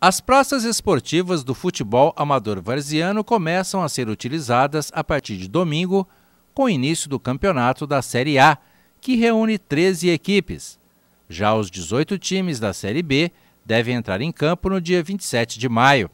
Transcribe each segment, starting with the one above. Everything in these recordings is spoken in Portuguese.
As praças esportivas do futebol amador varziano começam a ser utilizadas a partir de domingo, com o início do campeonato da Série A, que reúne 13 equipes. Já os 18 times da Série B devem entrar em campo no dia 27 de maio.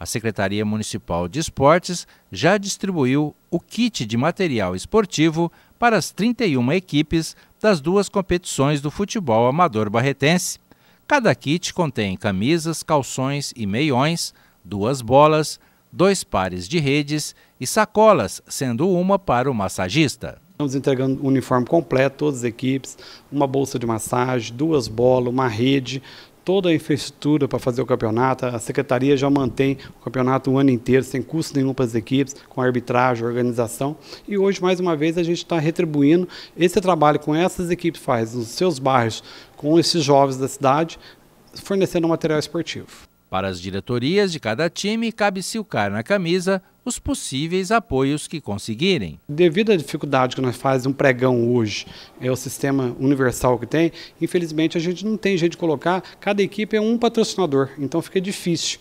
A Secretaria Municipal de Esportes já distribuiu o kit de material esportivo para as 31 equipes das duas competições do futebol amador barretense. Cada kit contém camisas, calções e meiões, duas bolas, dois pares de redes e sacolas, sendo uma para o massagista. Estamos entregando o um uniforme completo, todas as equipes, uma bolsa de massagem, duas bolas, uma rede, toda a infraestrutura para fazer o campeonato. A secretaria já mantém o campeonato o ano inteiro, sem custo nenhum para as equipes, com arbitragem, organização. E hoje, mais uma vez, a gente está retribuindo esse trabalho com essas equipes faz nos seus bairros, com esses jovens da cidade, fornecendo material esportivo. Para as diretorias de cada time, cabe silcar na camisa os possíveis apoios que conseguirem. Devido à dificuldade que nós fazemos um pregão hoje, é o sistema universal que tem, infelizmente a gente não tem jeito de colocar, cada equipe é um patrocinador, então fica difícil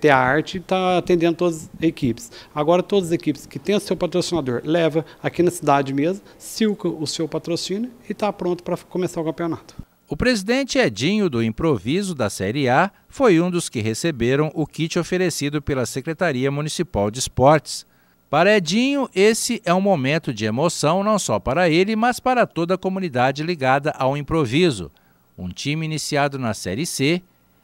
ter a arte está atendendo todas as equipes. Agora, todas as equipes que têm o seu patrocinador, leva aqui na cidade mesmo, silca o seu patrocínio e está pronto para começar o campeonato. O presidente Edinho do Improviso da Série A foi um dos que receberam o kit oferecido pela Secretaria Municipal de Esportes. Para Edinho, esse é um momento de emoção não só para ele, mas para toda a comunidade ligada ao improviso. Um time iniciado na Série C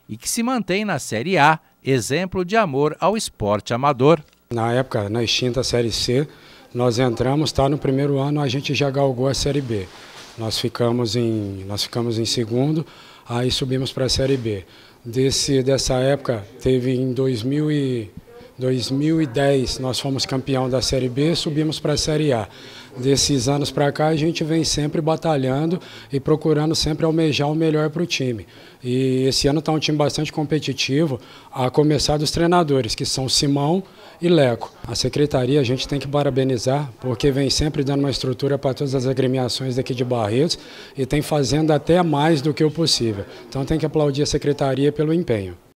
e que se mantém na Série A, exemplo de amor ao esporte amador. Na época, na extinta Série C, nós entramos, está no primeiro ano, a gente já galgou a Série B. Nós ficamos em, nós ficamos em segundo, aí subimos para a Série B. Desse, dessa época, teve em 2000 e 2010 nós fomos campeão da Série B, subimos para a Série A. Desses anos para cá a gente vem sempre batalhando e procurando sempre almejar o melhor para o time. E esse ano está um time bastante competitivo, a começar dos treinadores, que são Simão e Leco. A secretaria a gente tem que parabenizar, porque vem sempre dando uma estrutura para todas as agremiações daqui de Barretos e tem fazendo até mais do que o possível. Então tem que aplaudir a secretaria pelo empenho.